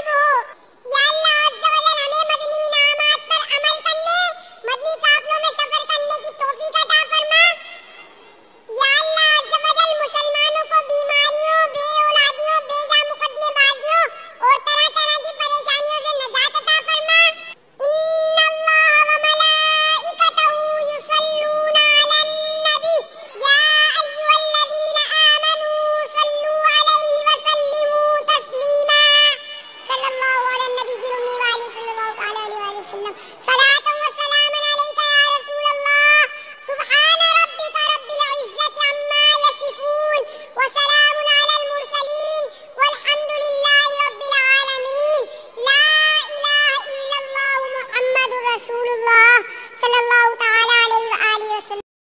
evil!